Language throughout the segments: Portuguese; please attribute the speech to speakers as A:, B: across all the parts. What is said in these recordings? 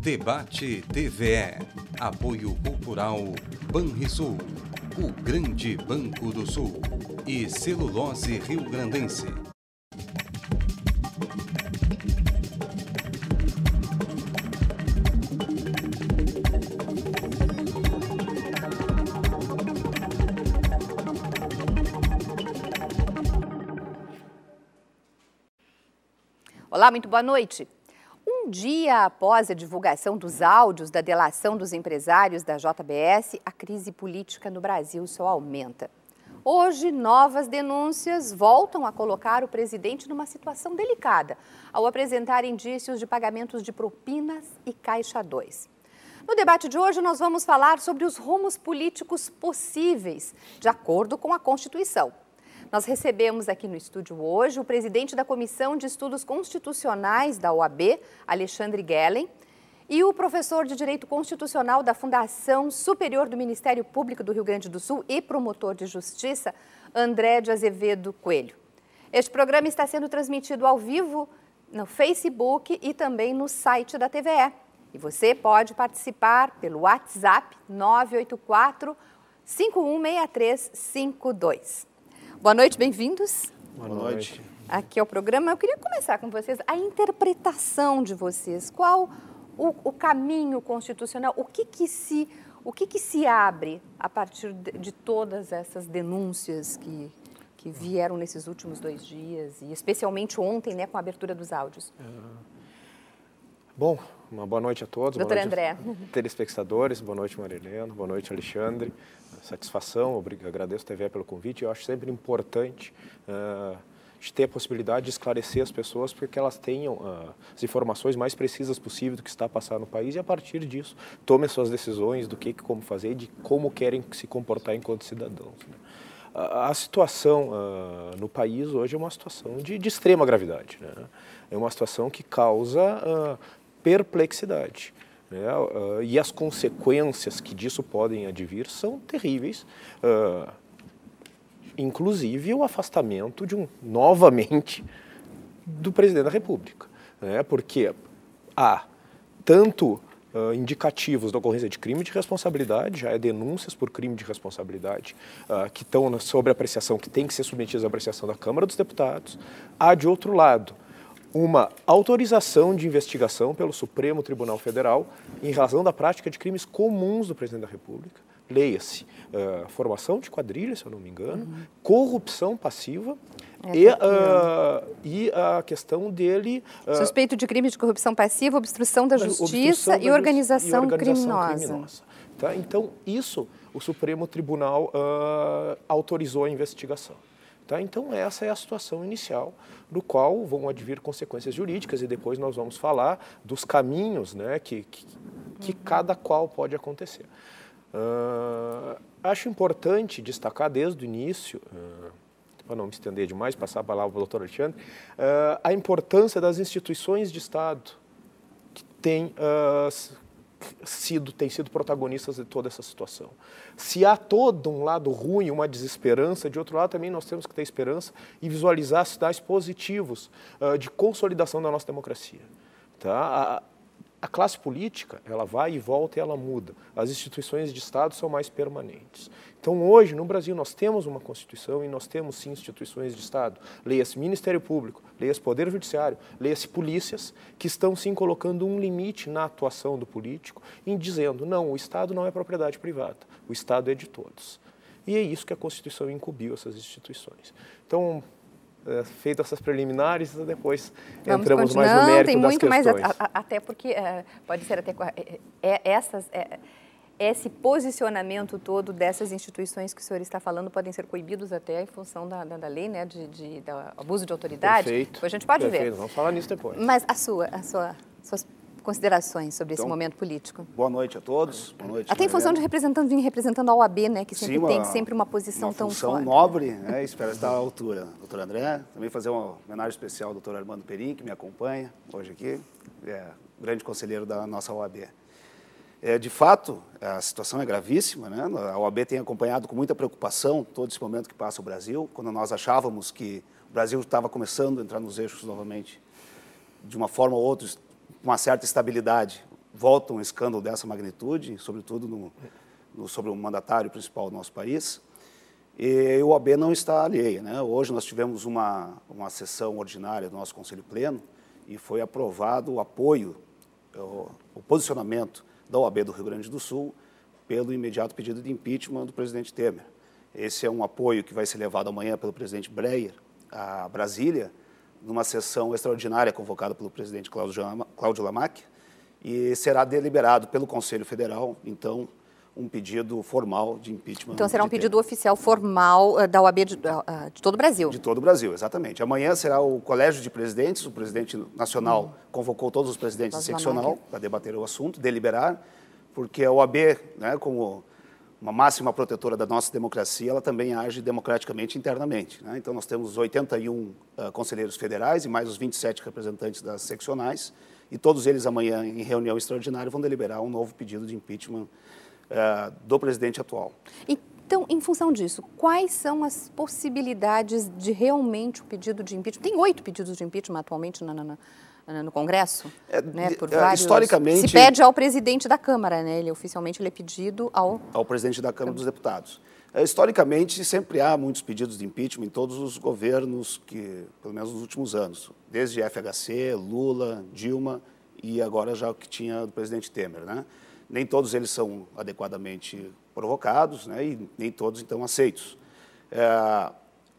A: Debate TVE. Apoio Cultural Banrisul, o Grande Banco do Sul e Celulose Rio Grandense.
B: Olá, muito boa noite um dia após a divulgação dos áudios da delação dos empresários da JBS, a crise política no Brasil só aumenta. Hoje, novas denúncias voltam a colocar o presidente numa situação delicada ao apresentar indícios de pagamentos de propinas e Caixa 2. No debate de hoje, nós vamos falar sobre os rumos políticos possíveis, de acordo com a Constituição. Nós recebemos aqui no estúdio hoje o presidente da Comissão de Estudos Constitucionais da OAB, Alexandre Gellen, e o professor de Direito Constitucional da Fundação Superior do Ministério Público do Rio Grande do Sul e promotor de justiça, André de Azevedo Coelho. Este programa está sendo transmitido ao vivo no Facebook e também no site da TVE. E você pode participar pelo WhatsApp 984 516352. Boa noite, bem-vindos.
C: Boa, Boa noite. noite.
B: Aqui é o programa. Eu queria começar com vocês a interpretação de vocês. Qual o, o caminho constitucional? O que, que se o que, que, se abre a partir de, todas essas denúncias que, que vieram nesses últimos dois dias, e especialmente ontem, né, com a abertura dos áudios?
A: É. Bom, uma boa noite a todos. Doutor boa André. Telespectadores, boa noite Marilena, boa noite Alexandre. Satisfação, obrigado, agradeço a TV pelo convite. Eu acho sempre importante uh, de ter a possibilidade de esclarecer as pessoas para que elas tenham uh, as informações mais precisas possível do que está passando no país e a partir disso tomem suas decisões do que como fazer e de como querem se comportar enquanto cidadãos. Né? a situação uh, no país hoje é uma situação de, de extrema gravidade. Né? É uma situação que causa uh, perplexidade. Né? Uh, e as consequências que disso podem advir são terríveis, uh, inclusive o afastamento de um novamente do presidente da República, né? porque há tanto Uh, indicativos da ocorrência de crime de responsabilidade, já é denúncias por crime de responsabilidade uh, que estão sobre apreciação, que tem que ser submetidas à apreciação da Câmara dos Deputados. Há, de outro lado, uma autorização de investigação pelo Supremo Tribunal Federal em razão da prática de crimes comuns do presidente da República. Leia-se, uh, formação de quadrilha, se eu não me engano, uhum. corrupção passiva, é, e, uh, e, a questão dele. Uh, Suspeito
B: de crime de corrupção passiva, obstrução da justiça obstrução e, da organização e, organização criminosa. criminosa
A: tá? Então, isso o Supremo Tribunal uh, autorizou a investigação. Tá? Então, essa é a situação inicial, no qual vão advir consequências jurídicas e depois nós vamos falar dos caminhos né, que, que, que uhum. cada qual pode acontecer. Uh, acho importante destacar desde o início, uh, ah, para não me estender demais, passar a palavra para o doutor Alexandre, uh, a importância das instituições de Estado que têm sido, têm sido protagonistas de toda essa situação. Se há todo um lado ruim, uma desesperança, de outro lado também nós temos que ter esperança e visualizar sinais positivos uh, de consolidação da nossa democracia. Tá? A classe política, ela vai e volta e ela muda. As instituições de Estado são mais permanentes. Então, hoje, no Brasil, nós temos uma Constituição e nós temos, sim, instituições de Estado. Leia-se Ministério Público, leia-se Poder Judiciário, leia-se polícias, que estão, sim, colocando um limite na atuação do político em dizendo, não, o Estado não é propriedade privada, o Estado é de todos. E é isso que a Constituição incumbiu essas instituições. Então, eh, feito essas preliminares, depois Vamos entramos mais no mérito tem muito das questões. Mais
B: a, a, até porque eh, pode ser até eh, é, essas é, esse posicionamento todo dessas instituições que o senhor está falando podem ser coibidos até em função da, da, da lei, né, de, de abuso de autoridade. Perfeito. Depois a gente pode Perfeito. ver. Vamos
A: falar nisso depois.
B: Mas a sua, a sua, suas considerações sobre então, esse momento
C: político. Boa noite a todos. Boa noite. Até em função de
B: representando, vir representando a OAB, né, que sempre Sim, uma, tem sempre uma posição uma tão função forte.
C: nobre, né, espero estar à altura. Doutor André, também fazer uma homenagem especial ao doutor Armando Perim, que me acompanha hoje aqui, é, grande conselheiro da nossa OAB. É, de fato, a situação é gravíssima. Né? A OAB tem acompanhado com muita preocupação todo esse momento que passa o Brasil. Quando nós achávamos que o Brasil estava começando a entrar nos eixos novamente, de uma forma ou outra, uma certa estabilidade, volta um escândalo dessa magnitude, sobretudo no, no, sobre o mandatário principal do nosso país, e o OAB não está alheia. Né? Hoje nós tivemos uma, uma sessão ordinária do nosso Conselho Pleno e foi aprovado o apoio, o, o posicionamento da OAB do Rio Grande do Sul pelo imediato pedido de impeachment do presidente Temer. Esse é um apoio que vai ser levado amanhã pelo presidente Breyer a Brasília numa sessão extraordinária convocada pelo presidente Cláudio Lamac, e será deliberado pelo Conselho Federal, então, um pedido formal de impeachment. Então será um pedido
B: tempo. oficial formal eh, da OAB de, eh, de, todo o
C: Brasil. De todo o Brasil, exatamente. Amanhã será o Colégio de Presidentes, o presidente nacional hum. convocou todos os presidentes seccional para debater o assunto, deliberar, porque a OAB, né, como uma máxima protetora da nossa democracia, ela também age democraticamente internamente. Né? Então, nós temos 81 uh, eh, conselheiros federais e mais os 27 representantes das seccionais, e todos eles amanhã, em reunião extraordinária, vão deliberar um novo pedido de impeachment uh, do presidente atual.
B: Então, em função disso, quais são as possibilidades de realmente o pedido de impeachment? Tem oito pedidos de impeachment atualmente na, na, na né, no Congresso, é, né, por é, vários... Historicamente... Se pede ao presidente da Câmara, né? Ele, oficialmente ele é pedido ao...
C: Ao presidente da Câmara dos Deputados. É, historicamente, sempre há muitos pedidos de impeachment em todos os governos, que, pelo menos nos últimos anos, desde FHC, Lula, Dilma e agora já o que tinha do presidente Temer, né? Nem todos eles são adequadamente provocados né? e nem todos, então, aceitos. É,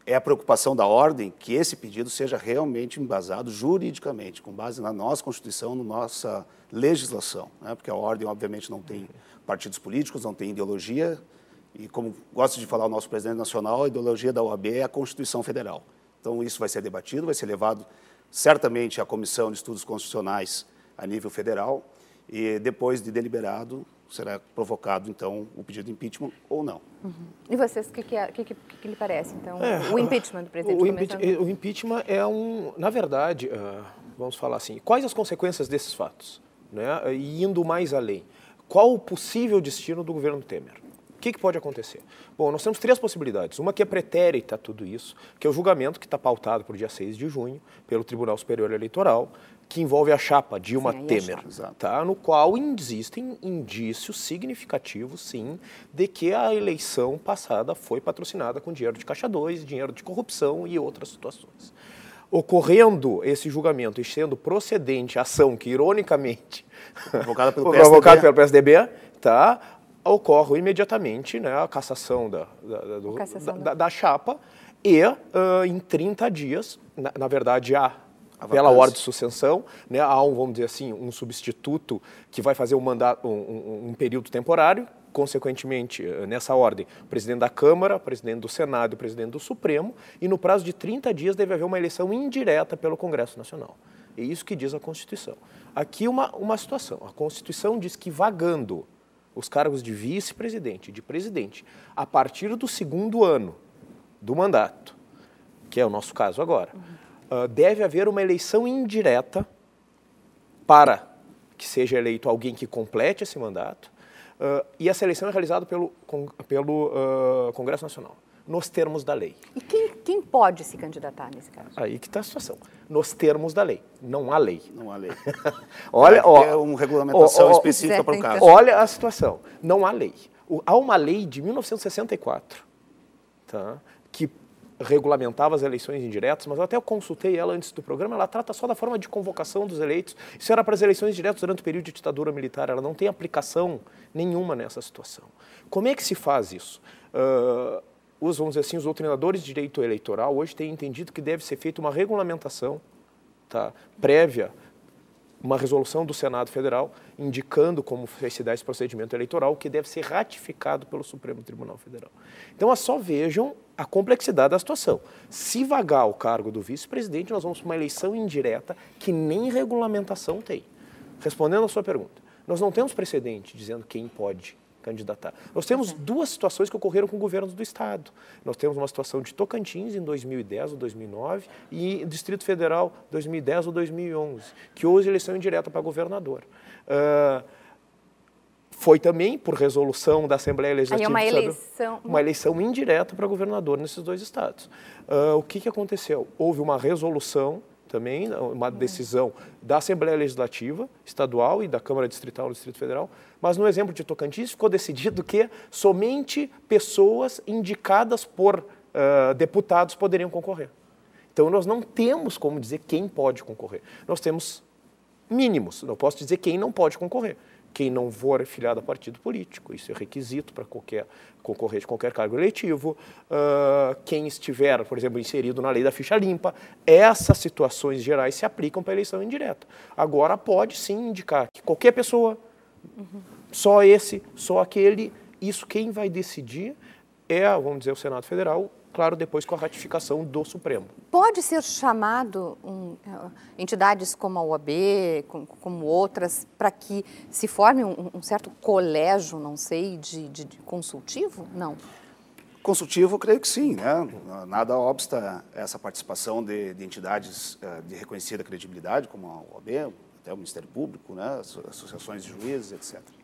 C: é a preocupação da ordem que esse pedido seja realmente embasado juridicamente, com base na nossa Constituição, na nossa legislação, né? porque a ordem, obviamente, não tem partidos políticos, não tem ideologia, e como gosta de falar o nosso presidente nacional, a ideologia da OAB é a Constituição Federal. Então, isso vai ser debatido, vai ser levado certamente à Comissão de Estudos Constitucionais a nível federal, e depois de deliberado, será provocado, então, o pedido de impeachment ou não.
B: Uhum. E vocês, o que, que, é, que, que, que lhe parece, então, é, o ah, impeachment do presidente? O, impeachment, o
A: impeachment é um, na verdade, uh, vamos falar assim, quais as consequências desses fatos? Né? E indo mais além, qual o possível destino do governo Temer? O que, que pode acontecer? Bom, nós temos três possibilidades. Uma que é pretérita a tudo isso, que é o julgamento que está pautado para o dia 6 de junho pelo Tribunal Superior Eleitoral, que envolve a chapa Dilma sim, Temer, tá? no qual existem indícios significativos, sim, de que a eleição passada foi patrocinada com dinheiro de caixa 2, dinheiro de corrupção e outras situações. Ocorrendo esse julgamento e sendo procedente a ação que, ironicamente, provocada pelo PSDB, provocada pelo PSDB tá? ocorre imediatamente né, a cassação da, da, do, cassação da, da chapa e uh, em 30 dias, na, na verdade, há pela ordem de sucessão, né, há um, vamos dizer assim, um substituto que vai fazer um, mandato, um, um período temporário, consequentemente, eh, nessa ordem, o presidente da Câmara, o presidente do Senado e o presidente do Supremo, e no prazo de 30 dias deve haver uma eleição indireta pelo Congresso Nacional. É isso que diz a Constituição. Aqui uma, uma situação, a Constituição diz que vagando os cargos de vice-presidente e de presidente a partir do segundo ano do mandato, que é o nosso caso agora, uhum ah, deve haver uma eleição indireta para que seja eleito alguém que complete esse mandato, uh, e essa eleição é realizada pelo, pelo uh, Congresso Nacional, nos termos da lei.
B: E quem, quem, pode se candidatar nesse caso?
A: Aí que está a situação. Nos termos da lei. Não há lei. Não há lei. Olha, ó, é uma regulamentação ó, ó, específica para o caso. Olha a situação. Não há lei. O, há uma lei de 1964 tá, que regulamentava as eleições indiretas, mas eu até consultei ela antes do programa, ela trata só da forma de convocação dos eleitos. Isso era para as eleições diretas durante o período de ditadura militar, ela não tem aplicação nenhuma nessa situação. Como é que se faz isso? Uh, os, vamos dizer assim, os doutrinadores de direito eleitoral hoje têm entendido que deve ser feita uma regulamentação tá, prévia uma resolução do Senado Federal indicando como se dá esse procedimento eleitoral, que deve ser ratificado pelo Supremo Tribunal Federal. Então, é só vejam a complexidade da situação. Se vagar o cargo do vice-presidente, nós vamos para uma eleição indireta que nem regulamentação tem. Respondendo à sua pergunta, nós não temos precedente dizendo quem pode candidatar. Nós temos duas situações que ocorreram com governos do Estado. Nós temos uma situação de Tocantins em 2010 ou 2009 e Distrito Federal 2010 ou 2011, que hoje eleição indireta para governador. Uh, foi também por resolução da Assembleia é Legislativa. Aí uma
B: eleição. Uma
A: eleição indireta para governador nesses dois estados. Uh, o que, que aconteceu? Houve uma resolução também né, uma uhum. decisão da Assembleia Legislativa Estadual e da Câmara Distrital do Distrito Federal, mas no exemplo de Tocantins ficou decidido que somente pessoas indicadas por uh, deputados poderiam concorrer. Então nós não temos como dizer quem pode concorrer. Nós temos mínimos, não posso dizer quem não pode concorrer quem não for afiliado a partido político, isso é requisito para qualquer concorrer a qualquer cargo eletivo, uh, quem estiver, por exemplo, inserido na lei da ficha limpa, essas situações gerais se aplicam para a eleição indireta. Agora pode sim indicar que qualquer pessoa, uhum. só esse, só aquele, isso quem vai decidir é, vamos dizer, o Senado Federal claro, depois com a ratificação do Supremo.
B: Pode ser chamado um, eh, entidades como a OAB, como, como outras, para que se forme um, um, certo colégio, não sei, de, de, de consultivo? Não.
C: Consultivo, creio que sim, né? Nada obsta essa participação de, de entidades eh, de reconhecida credibilidade, como a OAB, até o Ministério Público, né? associações de juízes, etc. Uh,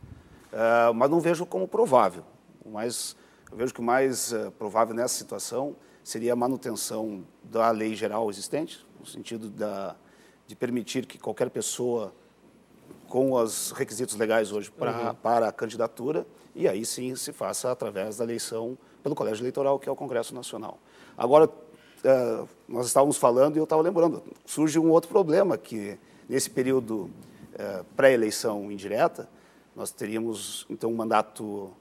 C: eh, mas não vejo como provável. Mas eu vejo que o mais uh, provável nessa situação seria a manutenção da lei geral existente, no sentido da, de permitir que qualquer pessoa com os requisitos legais hoje pra, uhum. para a candidatura, e aí sim se faça através da eleição pelo Colégio Eleitoral, que é o Congresso Nacional. Agora, uh, nós estávamos falando e eu estava lembrando, surge um outro problema que nesse período uh, pré-eleição indireta, nós teríamos então um mandato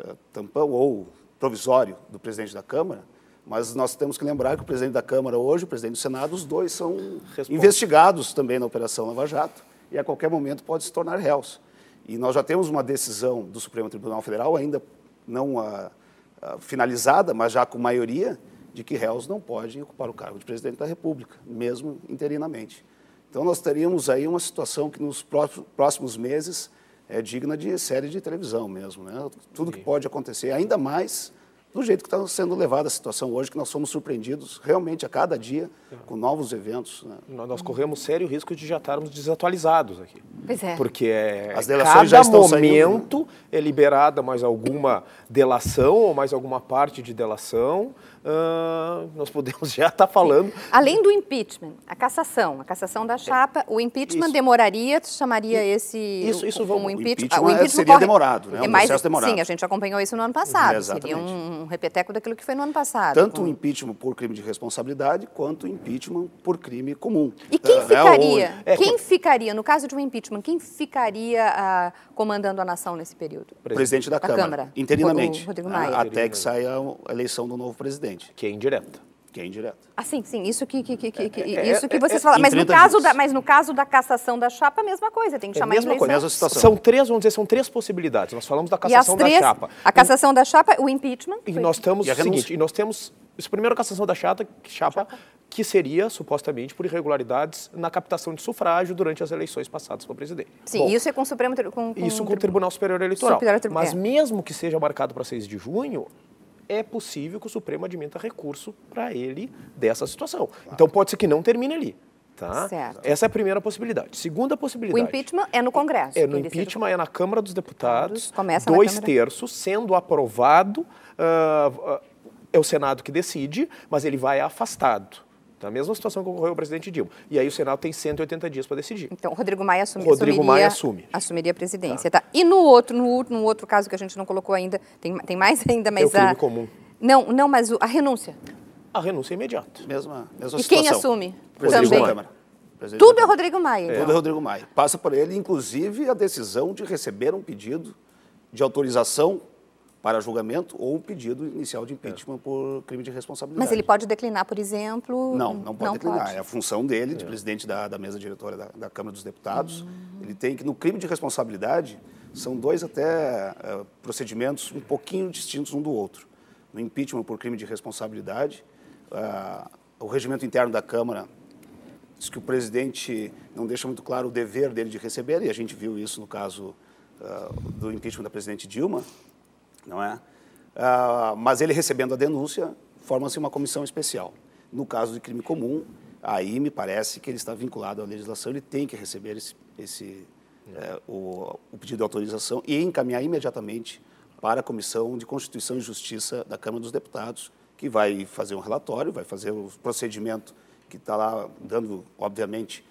C: eh, tampão ou provisório do presidente da Câmara, mas nós temos que lembrar que o presidente da Câmara hoje, o presidente do Senado, os dois são Responde. investigados também na Operação Lava Jato e a qualquer momento pode se tornar réus. E nós já temos uma decisão do Supremo Tribunal Federal, ainda não a, ah, a ah, finalizada, mas já com maioria, de que réus não podem ocupar o cargo de presidente da República, mesmo interinamente. Então nós teríamos aí uma situação que nos próximos meses é digna de série de televisão mesmo, né? Tudo que pode acontecer, ainda mais do jeito que está sendo levada a situação hoje, que nós somos surpreendidos realmente a cada dia com novos eventos. Né?
A: Nós corremos sério risco de já estarmos desatualizados aqui.
B: Pois é. Porque
A: é, As delações cada momento saindo, né? é liberada mais alguma delação ou mais alguma parte de delação. Uh, nós podemos já estar tá falando.
B: Além do impeachment, a cassação, a cassação da chapa, é. o impeachment isso. demoraria, chamaria e, esse isso, isso como vamos, impeachment. Ah, o impeachment, é, o impeachment seria corre, demorado, né? É um mais, processo demorado. Sim, a gente acompanhou isso no ano passado. É, exatamente. seria um um repeteco daquilo que foi no ano passado. Tanto com... o
C: impeachment por crime de responsabilidade, quanto o impeachment por crime comum. E quem é, é ficaria? é, quem
B: ficaria, no caso de um impeachment, quem ficaria ah, comandando a nação nesse período? Presidente da, da Câmara, Câmara, interinamente, Rodrigo Maia.
C: até que saia a eleição do novo presidente. Que é indireta. Que é indireto.
B: Ah, sim, sim. Isso que, que, que, que é, é, isso que é, vocês é falaram. Mas no, caso da, mas no caso da cassação da chapa, a mesma coisa. Tem que chamar é mesma coisa, mesma né?
A: situação. São três, vamos dizer, são três possibilidades. Nós falamos da cassação três, da chapa. A
B: cassação da chapa, o impeachment. E nós temos e o seguinte,
A: e nós temos isso primeiro a cassação da chata, chapa, chapa, que seria supostamente por irregularidades na captação de sufrágio durante as eleições passadas para presidente. Sim, Bom, isso
B: é com o Supremo com, com Isso com o
A: Tribunal Superior Eleitoral. Superior Tribunal. Mas mesmo que seja marcado para 6 de junho, é possível que o Supremo admita recurso para ele dessa situação. Então pode ser que não termine ali. Tá? Certo. Essa é a primeira possibilidade. Segunda possibilidade. O
B: impeachment é no Congresso. É no impeachment,
A: é na Câmara dos Deputados. Começa dois terços, sendo aprovado, uh, uh, é o Senado que decide, mas ele vai afastado. Na então, é mesma situação que ocorreu o presidente Dilma. E aí o Senado tem 180 dias para decidir. Então,
B: Rodrigo Maia assume, Rodrigo assumiria, Maia assume. assumiria a presidência. Tá. tá. E no outro, no, no, outro caso que a gente não colocou ainda, tem, tem mais ainda, mas. É o crime a... comum. Não, não, mas a renúncia.
A: A renúncia é imediata. Mesma, mesma e situação. E quem assume? Rodrigo Também.
B: Câmara.
C: Tudo é Rodrigo Maia. Então. Tudo é Rodrigo Maia. Passa por ele, inclusive, a decisão de receber um pedido de autorização para julgamento ou um pedido inicial de impeachment é. por crime de responsabilidade. Mas ele pode
B: declinar, por exemplo? Não, não pode não declinar. Pode. É
C: a função dele, de é. presidente da, da, mesa diretora da, da Câmara dos Deputados. Uhum. Ele tem que, no crime de responsabilidade, são dois até uh, procedimentos um pouquinho distintos um do outro. No impeachment por crime de responsabilidade, uh, o regimento interno da Câmara diz que o presidente não deixa muito claro o dever dele de receber, e a gente viu isso no caso uh, do impeachment da presidente Dilma, não é? Uh, mas ele recebendo a denúncia, forma-se uma comissão especial. No caso de crime comum, aí me parece que ele está vinculado à legislação, ele tem que receber esse, esse é, eh, o, o, pedido de autorização e encaminhar imediatamente para a Comissão de Constituição e Justiça da Câmara dos Deputados, que vai fazer um relatório, vai fazer o procedimento que está lá dando, obviamente,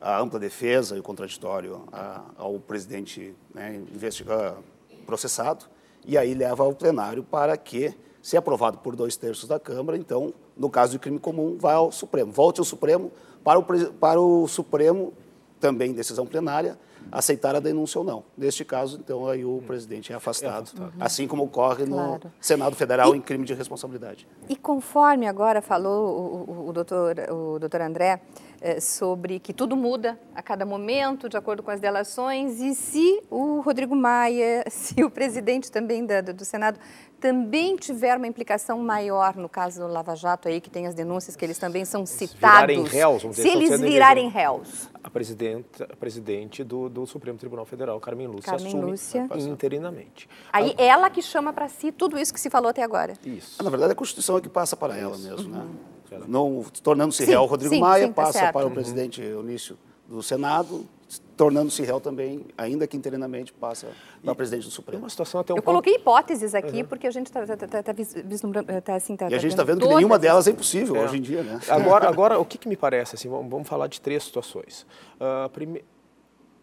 C: a ampla defesa e o contraditório a, ao presidente né, investigado, processado, e aí leva ao plenário para que, se é aprovado por dois terços da Câmara, então, no caso de crime comum, vá ao Supremo. Volte ao Supremo para o, para o Supremo, também decisão plenária, aceitar a denúncia ou não. Neste caso, então, aí o presidente é afastado, é assim como ocorre claro. no Senado Federal e, em crime de responsabilidade.
B: E conforme agora falou o, o, o doutor, o doutor André, eh, sobre que tudo muda a cada momento, de acordo com as delações, e se o Rodrigo Maia, se o presidente também da, do Senado também tiveram uma implicação maior no caso do Lava Jato aí, que tem as denúncias que eles também são citados. Virarem réus, vamos dizer, Se eles virarem réus.
A: A presidente, a presidente do, do Supremo Tribunal Federal, Carmen Lúcia, Carmen assume Lúcia. interinamente.
B: Aí a... ela que chama para si tudo isso que se falou até agora.
A: Isso. Ah, na
C: verdade, a Constituição é que passa para ela isso. mesmo, né? uhum. né? Não tornando-se réu Rodrigo sim, Maia, sim, tá passa para o uhum. presidente Eunício do Senado, tornando-se réu também, ainda que internamente passa
A: para presidente do Supremo. Uma situação até um Eu ponto... coloquei
B: hipóteses aqui, uhum. porque a gente está tá, tá, tá, tá vislumbrando... Tá, assim, tá, e a tá gente está vendo, que nenhuma delas é impossível é. hoje
C: em dia,
A: né? Agora, agora o que, que me parece, assim, vamos, vamos falar de três situações. Uh, ah, primeiro...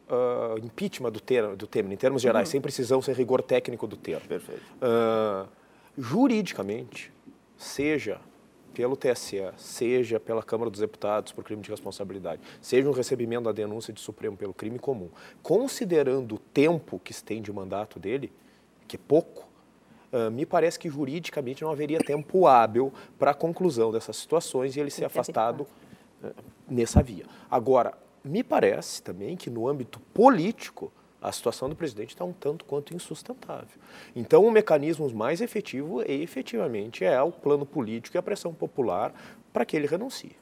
A: Uh, ah, impeachment do, tema do Temer, em termos gerais, uhum. sem precisão, sem rigor técnico do termo. Perfeito. Uh, juridicamente, seja pelo TSE, seja pela Câmara dos Deputados por crime de responsabilidade, seja um recebimento da denúncia de Supremo pelo crime comum, considerando o tempo que se tem de mandato dele, que é pouco, ah, me parece que juridicamente não haveria tempo hábil para a conclusão dessas situações e ele ser afastado ah, nessa via. Agora, me parece também que no âmbito político, a situação do presidente está um tanto quanto insustentável. Então, o mecanismo mais efetivo, e efetivamente, é o plano político e a pressão popular para que ele renuncie.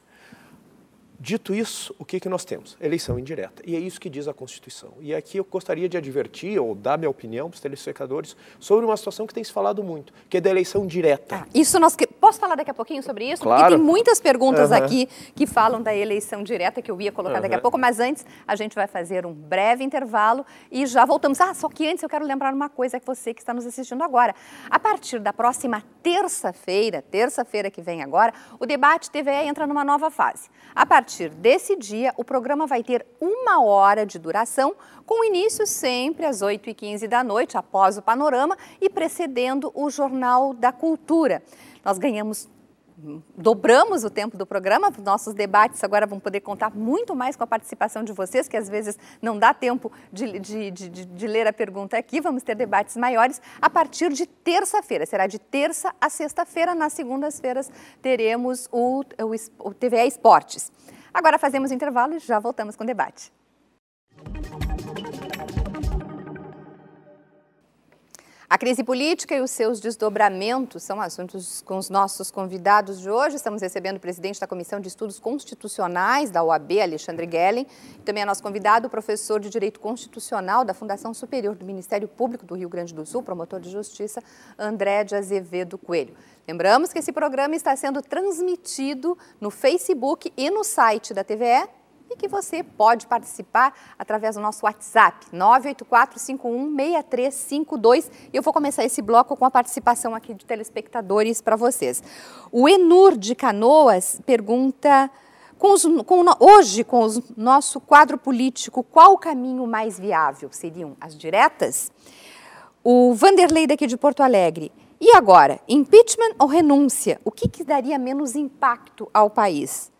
A: Dito isso, o que, que nós temos? Eleição indireta. E é isso que diz a Constituição. E aqui eu gostaria de advertir, ou dar minha opinião para os telespectadores, sobre uma situação que tem se falado muito, que é da eleição direta. Ah,
B: isso nós. Que... Posso falar daqui a pouquinho sobre isso? Claro. Porque tem muitas perguntas uhum. aqui que falam da eleição direta, que eu ia colocar uhum. daqui a pouco, mas antes a gente vai fazer um breve intervalo e já voltamos. Ah, só que antes eu quero lembrar uma coisa que você que está nos assistindo agora. A partir da próxima terça-feira, terça-feira que vem agora, o debate TVE entra numa nova fase. A partir partir desse dia, o programa vai ter uma hora de duração, com início sempre às 8h15 da noite, após o panorama e precedendo o Jornal da Cultura. Nós ganhamos dobramos o tempo do programa, nossos debates agora vão poder contar muito mais com a participação de vocês, que às vezes não dá tempo de, de, de, de ler a pergunta aqui, vamos ter debates maiores a partir de terça-feira, será de terça a sexta-feira, nas segundas-feiras teremos o, o, o TVA Esportes. Agora fazemos intervalo e já voltamos com o debate. A crise política e os seus desdobramentos são assuntos com os nossos convidados de hoje. Estamos recebendo o presidente da Comissão de Estudos Constitucionais da OAB, Alexandre Gellin, e também é nosso convidado, o professor de Direito Constitucional da Fundação Superior do Ministério Público do Rio Grande do Sul, promotor de justiça, André de Azevedo Coelho. Lembramos que esse programa está sendo transmitido no Facebook e no site da TVE e que você pode participar através do nosso WhatsApp, 984516352. E eu vou começar esse bloco com a participação aqui de telespectadores para vocês. O Enur de Canoas pergunta... Com os, com, hoje, com o nosso quadro político, qual o caminho mais viável? Seriam as diretas? O Vanderlei daqui de Porto Alegre. E agora, impeachment ou renúncia? O que, que daria menos impacto ao país?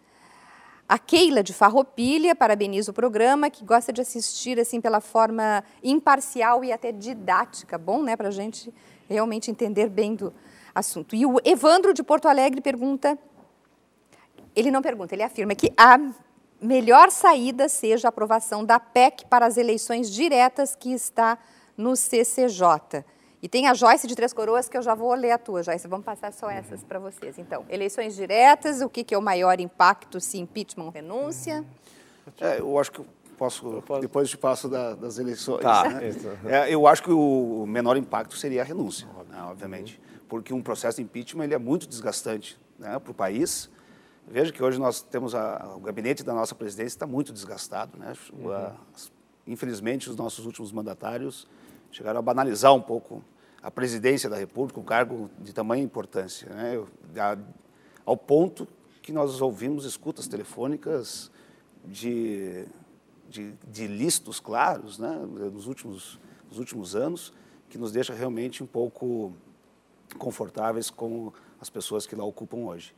B: A Keila de Farroupilha parabeniza o programa, que gosta de assistir assim pela forma imparcial e até didática. Bom, né, para a gente realmente entender bem do assunto. E o Evandro de Porto Alegre pergunta, ele não pergunta, ele afirma que a melhor saída seja a aprovação da PEC para as eleições diretas que está no CCJ. E tem a Joyce de Três Coroas, que eu já vou ler a tua, Joyce. Vamos passar só uhum. essas para vocês. Então, eleições diretas, o que, que é o maior impacto se impeachment renúncia?
C: É, eu acho que posso, depois te passo da, das eleições. Tá. Né? É, eu acho que o menor impacto seria a renúncia, né, obviamente, uhum. porque um processo de impeachment ele é muito desgastante né, para o país. Veja que hoje nós temos a, o gabinete da nossa presidência está muito desgastado, né? Uhum. Infelizmente os nossos últimos mandatários chegaram a banalizar um pouco a presidência da República, um cargo de tamanha importância, né? ao ponto que nós ouvimos escutas telefônicas de, de, de listos claros né? nos, últimos, nos últimos anos, que nos deixa realmente um pouco confortáveis com as pessoas que lá ocupam hoje.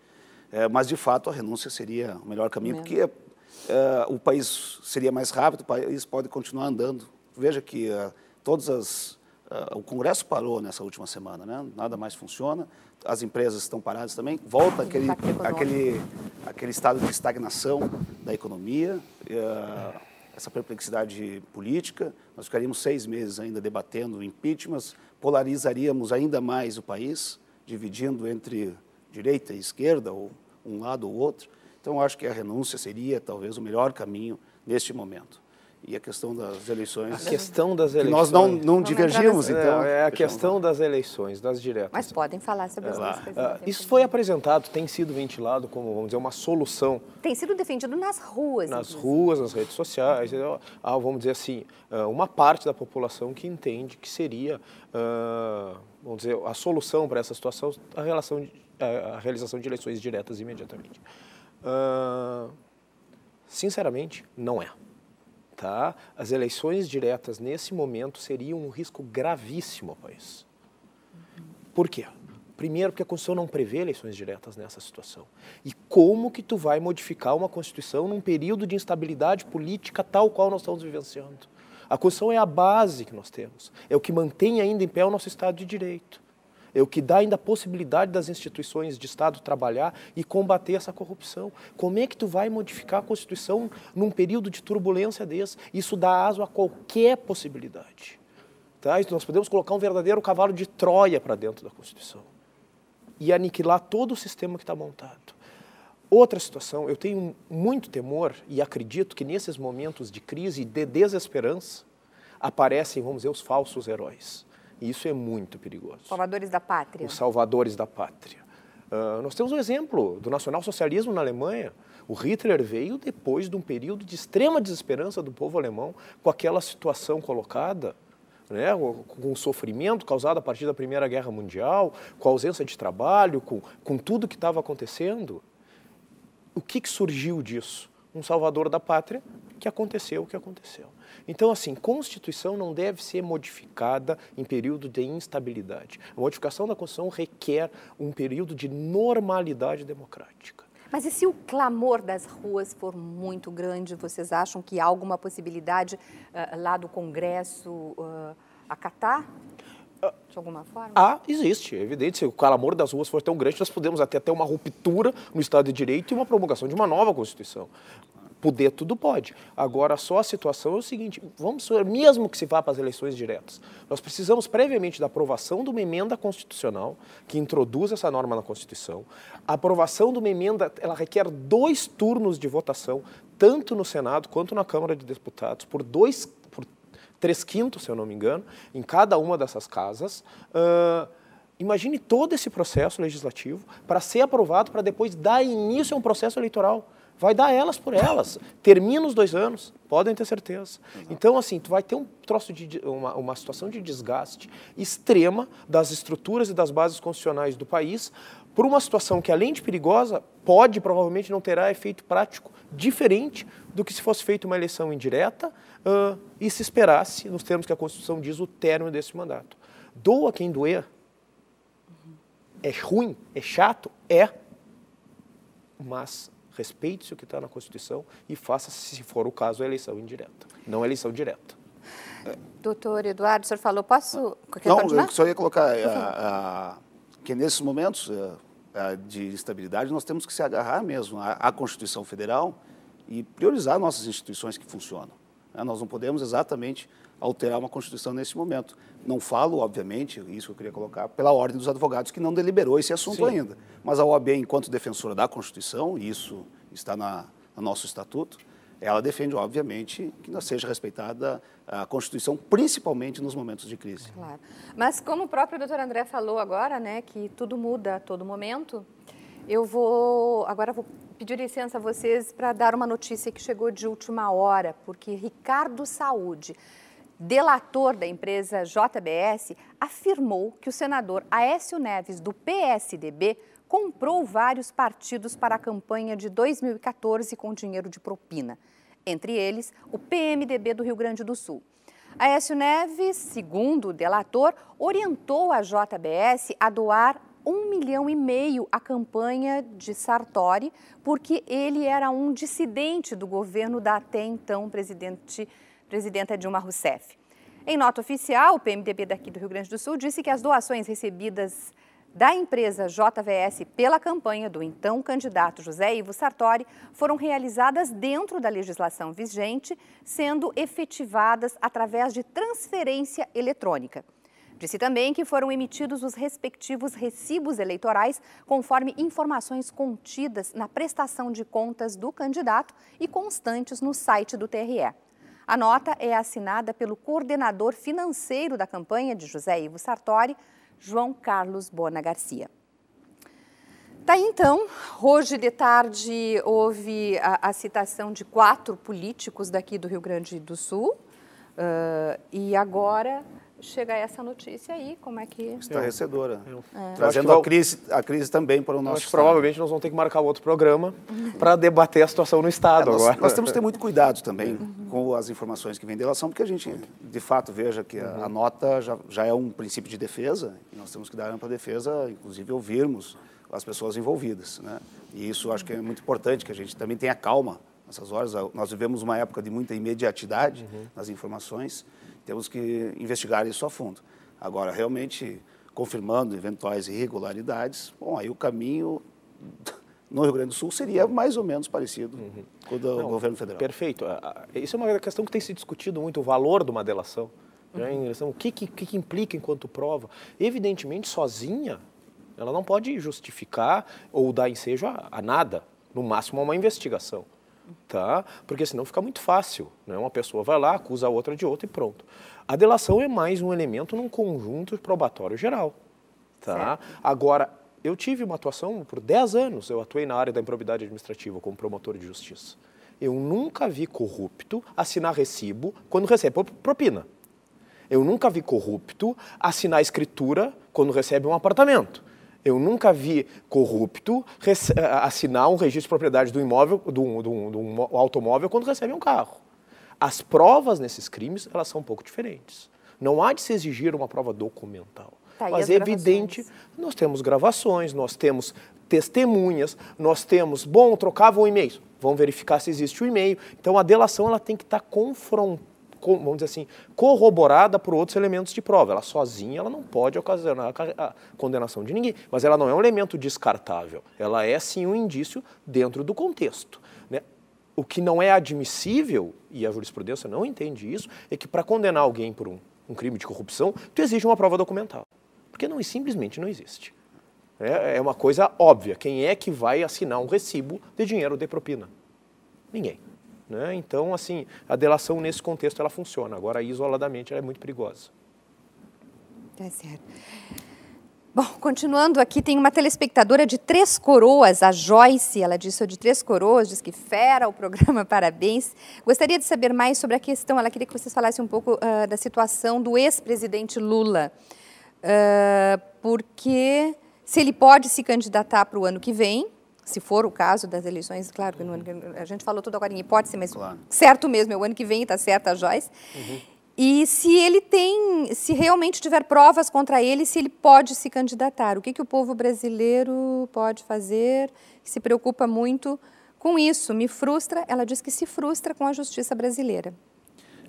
C: É, mas, de fato, a renúncia seria o melhor caminho, porque é, o país seria mais rápido, o país pode continuar andando. Veja que é, todas as ah, o Congresso parou nessa última semana, né? nada mais funciona, as empresas estão paradas também, volta aquele, aquele, aquele estado de estagnação da economia, eh, essa perplexidade política. Nós ficaríamos seis meses ainda debatendo impeachments, polarizaríamos ainda mais o país, dividindo entre direita e esquerda, ou um lado ou outro. Então, acho que a renúncia seria talvez o melhor caminho neste momento e a questão das eleições. A questão das eleições. nós não, não divergimos, então. É, é a questão
A: das eleições, das diretas.
B: Mas podem falar sobre é as coisas. Ah, né?
A: isso foi apresentado, tem sido ventilado como, vamos dizer, uma solução.
B: Tem sido defendido nas ruas. Nas
A: inclusive. ruas, nas redes sociais. Vamos dizer assim, ah, uma parte da população que entende que seria, ah, vamos dizer, a solução para essa situação, a, relação, a realização de eleições diretas imediatamente. Sinceramente, não é. Tá? As eleições diretas nesse momento seriam um risco gravíssimo ao país. Por quê? Primeiro, porque a Constituição não prevê eleições diretas nessa situação. E como que tu vai modificar uma Constituição num período de instabilidade política tal qual nós estamos vivenciando? A Constituição é a base que nós temos, é o que mantém ainda em pé o nosso Estado de Direito é o que dá ainda a possibilidade das instituições de Estado trabalhar e combater essa corrupção. Como é que tu vai modificar a Constituição num período de turbulência desse? Isso dá aso a qualquer possibilidade. Tá? Nós podemos colocar um verdadeiro cavalo de Troia para dentro da Constituição e aniquilar todo o sistema que está montado. Outra situação, eu tenho muito temor e acredito que nesses momentos de crise e de desesperança aparecem, vamos dizer, os falsos heróis. E isso é muito perigoso. Salvadores
B: da pátria. Os
A: salvadores da pátria. Uh, nós temos um exemplo do nacionalsocialismo na Alemanha. O Hitler veio depois de um período de extrema desesperança do povo alemão com aquela situação colocada, né, com o sofrimento causado a partir da Primeira Guerra Mundial, com a ausência de trabalho, com, com tudo que estava acontecendo. O que, que surgiu disso? um salvador da pátria, que aconteceu o que aconteceu. Então, assim, Constituição não deve ser modificada em período de instabilidade. A modificação da Constituição requer um período de normalidade democrática.
B: Mas e se o clamor das ruas for muito grande, vocês acham que há alguma possibilidade uh, lá do Congresso uh, acatar? Ah, de alguma forma?
A: Ah, existe, é evidente. Se o clamor das ruas for tão grande, nós podemos até ter uma ruptura no Estado de Direito e uma promulgação de uma nova Constituição. Poder tudo pode. Agora, só a situação é o seguinte: vamos, mesmo que se vá para as eleições diretas, nós precisamos previamente da aprovação de uma emenda constitucional que introduz essa norma na Constituição. A aprovação de uma emenda, ela requer dois turnos de votação, tanto no Senado quanto na Câmara de Deputados, por dois, por três quintos, se eu não me engano, em cada uma dessas casas. Uh, Imagine todo esse processo legislativo para ser aprovado para depois dar início a um processo eleitoral vai dar elas por elas. Termina os dois anos, podem ter certeza. Exato. Então, assim, tu vai ter um troço de uma, uma situação de desgaste extrema das estruturas e das bases constitucionais do país por uma situação que, além de perigosa, pode provavelmente não terá efeito prático diferente do que se fosse feita uma eleição indireta uh, e se esperasse, nos termos que a Constituição diz, o término desse mandato. Doa quem doer. Uhum. É ruim, é chato, é, mas respeite-se o que está na Constituição e faça, se for o caso, a eleição indireta, não a eleição direta.
B: Doutor Eduardo, o senhor falou, posso... Quer não, continuar? eu só
C: ia colocar é, a, a, é, que nesses momentos a, é, de estabilidade nós temos que se agarrar mesmo à, Constituição Federal e priorizar nossas instituições que funcionam. Nós não podemos exatamente alterar uma Constituição nesse momento. Não falo, obviamente, isso que eu queria colocar, pela ordem dos advogados, que não deliberou esse assunto Sim. ainda. Mas a OAB, enquanto defensora da Constituição, e isso está na, no nosso estatuto, ela defende, obviamente, que seja respeitada a Constituição, principalmente nos momentos de crise.
B: Claro. Mas como o próprio doutor André falou agora, né, que tudo muda a todo momento, eu vou agora vou pedir licença a vocês para dar uma notícia que chegou de última hora, porque Ricardo Saúde delator da empresa JBS, afirmou que o senador Aécio Neves, do PSDB, comprou vários partidos para a campanha de 2014 com dinheiro de propina, entre eles o PMDB do Rio Grande do Sul. Aécio Neves, segundo o delator, orientou a JBS a doar um milhão e meio à campanha de Sartori, porque ele era um dissidente do governo da até então presidente presidenta Dilma Rousseff. Em nota oficial, o PMDB daqui do Rio Grande do Sul disse que as doações recebidas da empresa JVS pela campanha do então candidato José Ivo Sartori foram realizadas dentro da legislação vigente, sendo efetivadas através de transferência eletrônica. Disse também que foram emitidos os respectivos recibos eleitorais, conforme informações contidas na prestação de contas do candidato e constantes no site do TRE. A nota é assinada pelo coordenador financeiro da campanha de José Ivo Sartori, João Carlos Bona Garcia. Tá então, hoje de tarde houve a, a citação de quatro políticos daqui do Rio Grande do Sul uh, e agora chega essa notícia aí, como é que... Estarrecedora. É.
A: Trazendo a crise, a crise também para o nosso Acho provavelmente nós vamos ter que marcar outro programa uhum. para debater a situação no Estado é, nós, agora. Nós temos que ter muito
C: cuidado também uhum. com as informações que vêm de delação, porque a gente, de fato, veja que a, a uhum. nota já, já é um princípio de defesa, e nós temos que dar ampla defesa, inclusive ouvirmos as pessoas envolvidas. Né? E isso acho que é muito importante, que a gente também tenha calma nessas horas. Nós vivemos uma época de muita imediatidade uhum. nas informações temos que investigar isso a fundo. Agora, realmente, confirmando eventuais irregularidades, bom, aí o caminho
A: no Rio Grande do Sul seria mais ou menos parecido uhum. com o do Não, governo federal. Perfeito. Isso é uma questão que tem se discutido muito, o valor de uma delação. Uhum. O que, que, que implica enquanto prova? Evidentemente, sozinha, ela não pode justificar ou dar ensejo a, a nada, no máximo a uma investigação tá? Porque senão fica muito fácil, né? Uma pessoa vai lá, acusa a outra de outra e pronto. A delação é mais um elemento num conjunto probatório geral, tá? Certo. Agora, eu tive uma atuação por 10 anos, eu atuei na área da improbidade administrativa como promotor de justiça. Eu nunca vi corrupto assinar recibo quando recebe propina. Eu nunca vi corrupto assinar escritura quando recebe um apartamento. Eu nunca vi corrupto assinar um registro de propriedade do imóvel, do, do, do automóvel quando recebe um carro. As provas nesses crimes elas são um pouco diferentes. Não há de se exigir uma prova documental. Tá, mas é evidente, nós temos gravações, nós temos testemunhas, nós temos, bom, trocavam e-mails, vão verificar se existe o e-mail. Então a delação ela tem que estar tá confrontada vamos dizer assim, corroborada por outros elementos de prova. Ela sozinha ela não pode ocasionar a condenação de ninguém, mas ela não é um elemento descartável. Ela é sim um indício dentro do contexto. Né? O que não é admissível, e a jurisprudência não entende isso, é que para condenar alguém por um, um crime de corrupção, tu exige uma prova documental. Porque não, simplesmente não existe. É, é uma coisa óbvia. Quem é que vai assinar um recibo de dinheiro de propina? Ninguém. Né? Então, assim, a delação nesse contexto ela funciona. Agora, isoladamente, ela é muito perigosa.
B: Tá certo. Bom, continuando aqui, tem uma telespectadora de Três Coroas, a Joyce. Ela disse, sou de Três Coroas, diz que fera o programa, parabéns. Gostaria de saber mais sobre a questão, ela queria que vocês falassem um pouco uh, da situação do ex-presidente Lula. Uh, porque se ele pode se candidatar para o ano que vem, se for o caso das eleições, claro, uhum. a gente falou tudo agora em hipótese, mas claro. certo mesmo, é o ano que vem, está certa a Joyce. Uhum. E se ele tem, se realmente tiver provas contra ele, se ele pode se candidatar, o que, que o povo brasileiro pode fazer, se preocupa muito com isso, me frustra, ela diz que se frustra com a justiça brasileira.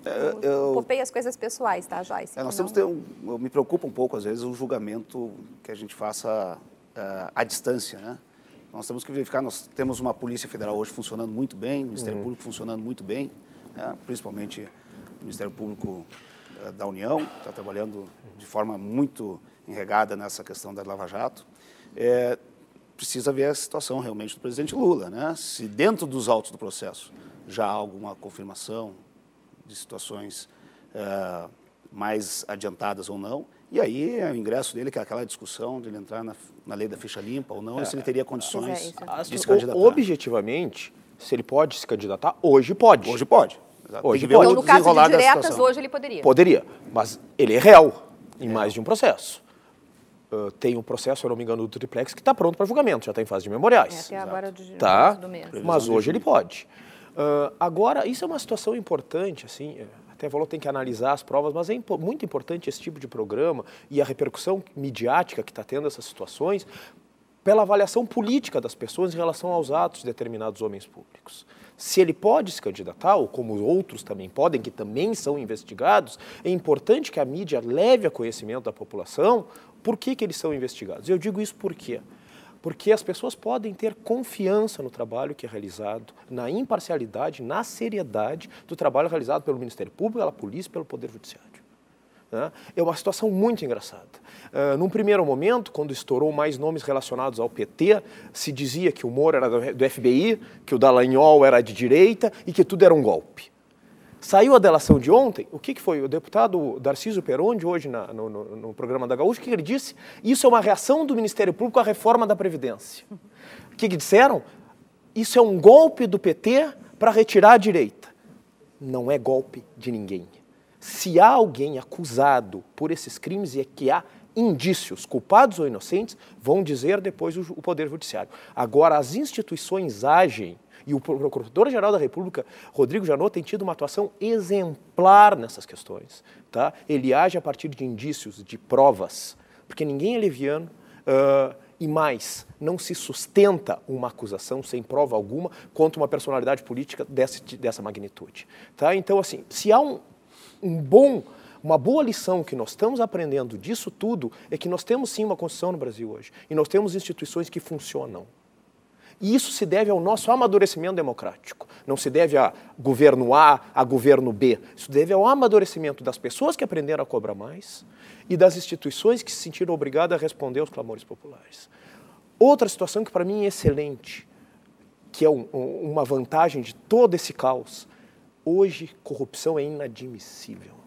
C: É, eu,
B: eu as coisas pessoais, tá, Joyce? É, nós temos não... ter
C: um, eu me preocupa um pouco, às vezes, o julgamento que a gente faça uh, à distância, né? Nós temos que verificar, nós temos uma Polícia Federal hoje funcionando muito bem, o Ministério uhum. Público funcionando muito bem, né? principalmente o Ministério Público eh, da União, está trabalhando de forma muito enregada nessa questão da Lava Jato. É, precisa ver a situação realmente do presidente Lula, né? Se dentro dos autos do processo já há alguma confirmação de situações eh, mais adiantadas ou não, e aí o ingresso dele, que é aquela discussão de ele entrar na, na lei da ficha limpa ou não, é, se ele
A: teria é, condições é de se candidatar. Objetivamente, se ele pode se candidatar, hoje pode. Hoje pode. Exato. Hoje pode. Então, no caso de diretas, hoje
B: ele poderia. Poderia,
A: mas ele é réu em é. mais de um processo. Uh, tem um processo, se eu não me engano, do triplex que está pronto para julgamento, já está em fase de memoriais. É, até Exato. agora do, tá, do mês. Mas hoje ele pode. Uh, agora, isso é uma situação importante, assim, é, até falou tem que analisar as provas, mas é impo muito importante esse tipo de programa e a repercussão midiática que está tendo essas situações pela avaliação política das pessoas em relação aos atos de determinados homens públicos. Se ele pode se candidatar, ou como outros também podem, que também são investigados, é importante que a mídia leve a conhecimento da população por que, que eles são investigados. Eu digo isso porque quê? Porque as pessoas podem ter confiança no trabalho que é realizado, na imparcialidade, na seriedade do trabalho realizado pelo Ministério Público, pela polícia, pelo Poder Judiciário. Né? É uma situação muito engraçada. Eh, num primeiro momento, quando estourou mais nomes relacionados ao PT, se dizia que o Moro era do FBI, que o Dallagnol era de direita e que tudo era um golpe. Saiu a delação de ontem, o que, que foi? O deputado Darciso Peronde, hoje na, no, no, no, programa da Gaúcha, o que ele disse? Isso é uma reação do Ministério Público à reforma da Previdência. O que, que disseram? Isso é um golpe do PT para retirar a direita. Não é golpe de ninguém. Se há alguém acusado por esses crimes e é que há indícios, culpados ou inocentes, vão dizer depois o, o Poder Judiciário. Agora, as instituições agem e o Procurador-Geral da República, Rodrigo Janot, tem tido uma atuação exemplar nessas questões. Tá? Ele age a partir de indícios, de provas, porque ninguém é leviano. Uh, e mais, não se sustenta uma acusação sem prova alguma contra uma personalidade política dessa, dessa magnitude. Tá? Então, assim, se há um, um bom uma boa lição que nós estamos aprendendo disso tudo é que nós temos sim uma Constituição no Brasil hoje e nós temos instituições que funcionam. E isso se deve ao nosso amadurecimento democrático. Não se deve a governo A, a governo B. Isso deve ao amadurecimento das pessoas que aprenderam a cobrar mais e das instituições que se sentiram obrigadas a responder aos clamores populares. Outra situação que para mim é excelente, que é um, um, uma vantagem de todo esse caos, hoje corrupção é inadmissível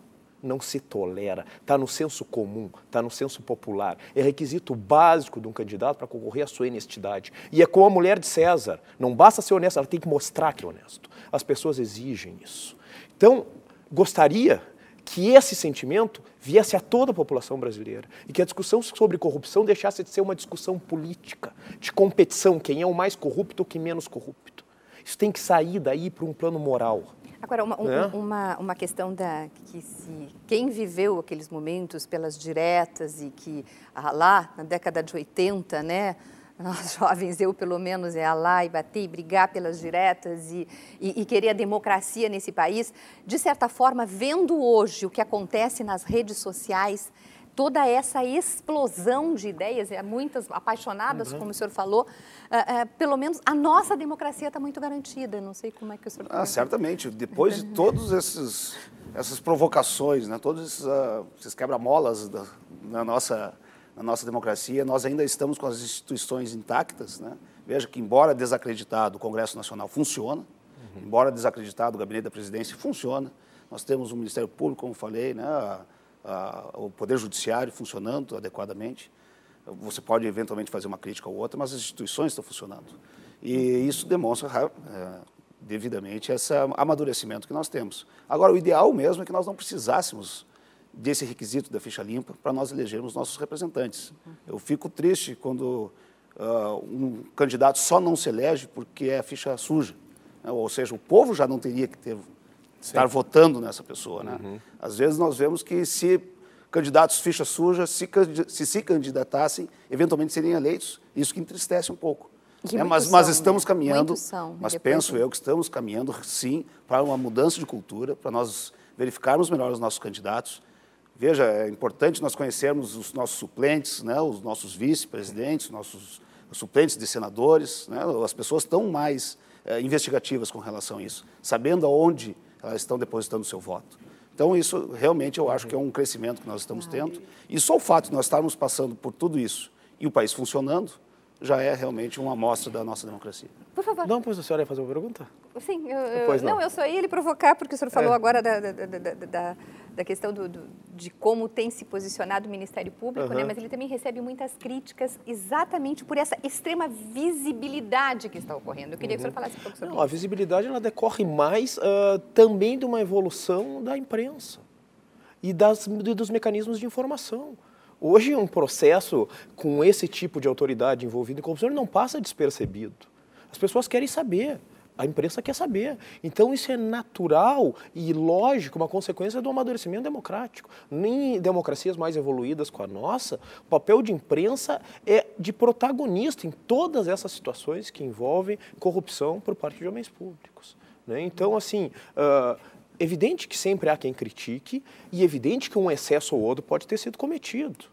A: não se tolera. Está no senso comum, está no senso popular. É requisito básico de um candidato para concorrer à sua honestidade. E é com a mulher de César. Não basta ser honesto, ela tem que mostrar que é honesto. As pessoas exigem isso. Então, gostaria que esse sentimento viesse a toda a população brasileira e que a discussão sobre corrupção deixasse de ser uma discussão política, de competição, quem é o mais corrupto ou quem menos corrupto. Isso tem que sair daí para um plano moral
B: Agora, uma, né? uma, uma questão da que se quem viveu aqueles momentos pelas diretas e que ah, lá na década de 80, né? Nós jovens, eu pelo menos, é lá e bater e brigar pelas diretas e, e, e querer a democracia nesse país. De certa forma, vendo hoje o que acontece nas redes sociais, toda essa explosão de ideias, muitas apaixonadas, uhum. como o senhor falou, uh, uh, pelo menos a nossa democracia está muito garantida. Não sei como é que o senhor. Ah,
C: certamente. Depois de todos esses essas provocações, né? Todos esses, uh, esses quebra-molas da, na nossa na nossa democracia, nós ainda estamos com as instituições intactas, né? Veja que embora desacreditado, o Congresso Nacional funciona, uhum. embora desacreditado, o Gabinete da Presidência funciona. Nós temos o Ministério Público, como falei, né? o Poder Judiciário funcionando adequadamente. Você pode eventualmente fazer uma crítica ou outra, mas as instituições estão funcionando. E isso demonstra é, devidamente esse amadurecimento que nós temos. Agora, o ideal mesmo é que nós não precisássemos desse requisito da ficha limpa para nós elegermos nossos representantes. Eu fico triste quando uh, um candidato só não se elege porque é ficha suja. Né? Ou seja, o povo já não teria que ter estar votando nessa pessoa. Né? Uhum. Às vezes nós vemos que se candidatos ficha suja, se se, se candidatassem, eventualmente seriam eleitos. Isso que entristece um pouco.
B: Né? mas, são, mas, né? estamos caminhando, são, mas penso eu
C: que estamos caminhando, sim, para uma mudança de cultura, para nós verificarmos melhor os nossos candidatos. Veja, é importante nós conhecermos os nossos suplentes, né, os nossos vice-presidentes, nossos suplentes de senadores. Né, as pessoas estão mais é, investigativas com relação a isso, sabendo aonde elas estão depositando o seu voto. Então, isso realmente eu acho que é um crescimento que nós estamos tendo. E só o fato de nós estarmos passando por tudo isso e o país funcionando, já é realmente uma amostra da nossa democracia.
B: Por favor. Não, pois
C: a senhora ia fazer uma pergunta?
B: Sim, eu, eu não. não. eu só ia lhe provocar, porque o senhor falou é. agora da, da, da, da questão do, do, de como tem se posicionado o Ministério Público, uhum. né? mas ele também recebe muitas críticas exatamente por essa extrema visibilidade que está ocorrendo. Eu queria uhum. que o senhor uhum. falasse um pouco sobre Não, isso. A
A: visibilidade ela decorre mais uh, também de uma evolução da imprensa e das, dos mecanismos de informação. Hoje, um processo com esse tipo de autoridade envolvido em corrupção não passa despercebido. As pessoas querem saber. A imprensa quer saber. Então isso é natural e lógico, uma consequência do amadurecimento democrático. Nem democracias mais evoluídas com a nossa, o papel de imprensa é de protagonista em todas essas situações que envolvem corrupção por parte de homens públicos. Né? Então, assim, uh, evidente que sempre há quem critique e evidente que um excesso ou outro pode ter sido cometido.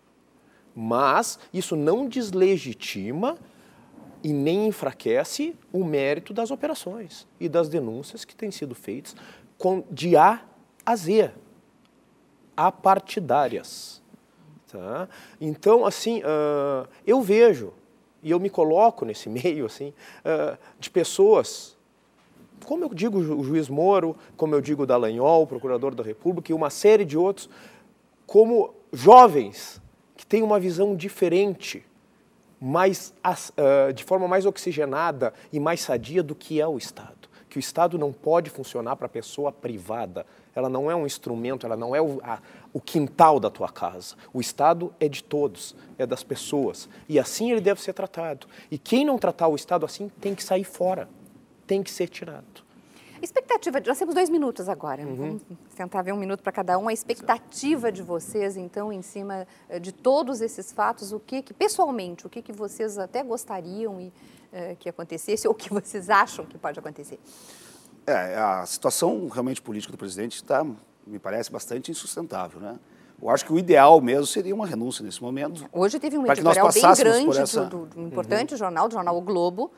A: Mas isso não deslegitima e nem enfraquece o mérito das operações e das denúncias que têm sido feitas de A a Z, apartidárias. Tá? Então, assim, uh, eu vejo e eu me coloco nesse meio assim uh, de pessoas, como eu digo o juiz Moro, como eu digo o Dallagnol, o procurador da República e uma série de outros, como jovens que têm uma visão diferente mais, uh, de forma mais oxigenada e mais sadia do que é o Estado. Que o Estado não pode funcionar para a pessoa privada. Ela não é um instrumento, ela não é o, a, o quintal da tua casa. O Estado é de todos, é das pessoas. E assim ele deve ser tratado. E quem não tratar o Estado assim tem que sair fora, tem que ser tirado.
B: Expectativa, nós temos dois minutos agora. Uhum. Vamos tentar ver um minuto para cada um. A expectativa de vocês, então, em cima eh, de todos esses fatos, o que, que pessoalmente, o que, que vocês até gostariam e, eh, que acontecesse ou que vocês acham que pode acontecer?
C: É, a situação realmente política do presidente está, me parece, bastante insustentável, né? Eu acho que o ideal mesmo seria uma renúncia nesse momento. É,
B: hoje teve um editorial bem grande essa... do, do, uhum. importante uhum. jornal, do jornal O Globo,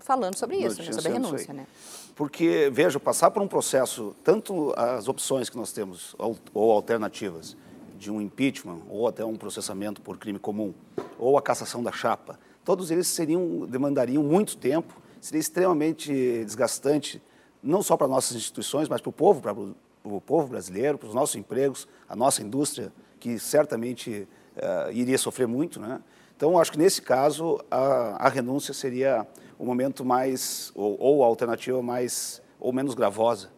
B: falando sobre isso, né? sobre a renúncia. Né?
C: Porque, veja, passar por um processo, tanto as opções que nós temos, ou alternativas, de um impeachment, ou até um processamento por crime comum, ou a cassação da chapa, todos eles seriam, demandariam muito tempo, seria extremamente desgastante, não só para nossas instituições, mas para o povo, para o povo brasileiro, para os nossos empregos, a nossa indústria, que certamente uh, iria sofrer muito, né? Então, acho que nesse caso, a, a renúncia seria o momento mais, ou, ou, a alternativa mais, ou menos gravosa,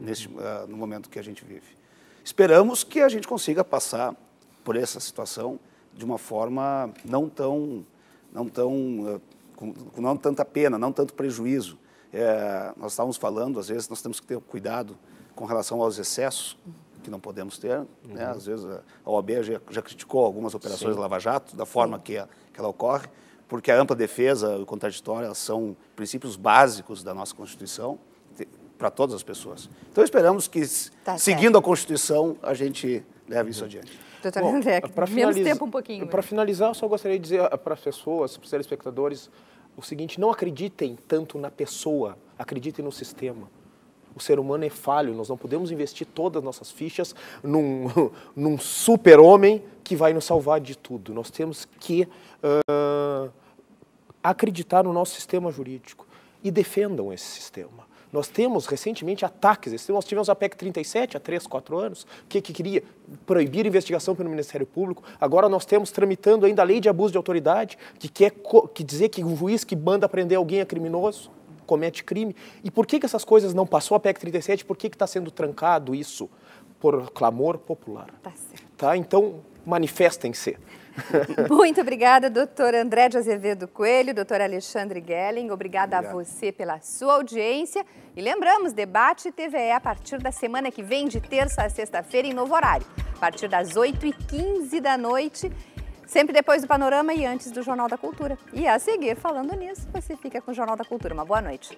C: neste, uh, no momento que a gente vive. Esperamos que a gente consiga passar por essa situação de uma forma não tão, não tão, uh, com, não tanta pena, não tanto prejuízo. É, nós estávamos falando, às vezes, nós temos que ter cuidado com relação aos excessos, que não podemos ter. Né? Uhum. Né? Às vezes a OAB já, já criticou algumas operações Sim. Lava Jato, da forma que, que, ela ocorre, porque a ampla defesa e o contraditório são princípios básicos da nossa Constituição para todas as pessoas. Então esperamos que, tá seguindo certo. a Constituição, a gente leve isso uhum.
A: adiante.
B: Doutor Bom, André, menos tempo um pouquinho. Para
A: finalizar, eu só gostaria de dizer para as pessoas, para os telespectadores, o seguinte, não acreditem tanto na pessoa, acreditem no sistema. O ser humano é falho, nós não podemos investir todas as nossas fichas num, num super-homem que vai nos salvar de tudo. Nós temos que uh, acreditar no nosso sistema jurídico e defendam esse sistema. Nós temos recentemente ataques, nós tivemos a PEC 37 há 3, 4 anos, que, que queria proibir investigação pelo Ministério Público. Agora nós temos tramitando ainda a lei de abuso de autoridade, que quer que dizer que o juiz que manda prender alguém é criminoso comete crime. E por que, que essas coisas não passou a PEC 37? Por que está sendo trancado isso? Por clamor popular. Tá certo. Tá? Então, manifestem-se.
B: Muito obrigada, doutor André de Azevedo Coelho, doutor Alexandre Gellen. Obrigada Obrigado. a você pela sua audiência. E lembramos, debate TVE é a partir da semana que vem, de terça a sexta-feira, em novo horário, a partir das 8h15 da noite. Sempre depois do Panorama e antes do Jornal da Cultura. E a seguir, falando nisso, você fica com o Jornal da Cultura. Uma boa noite.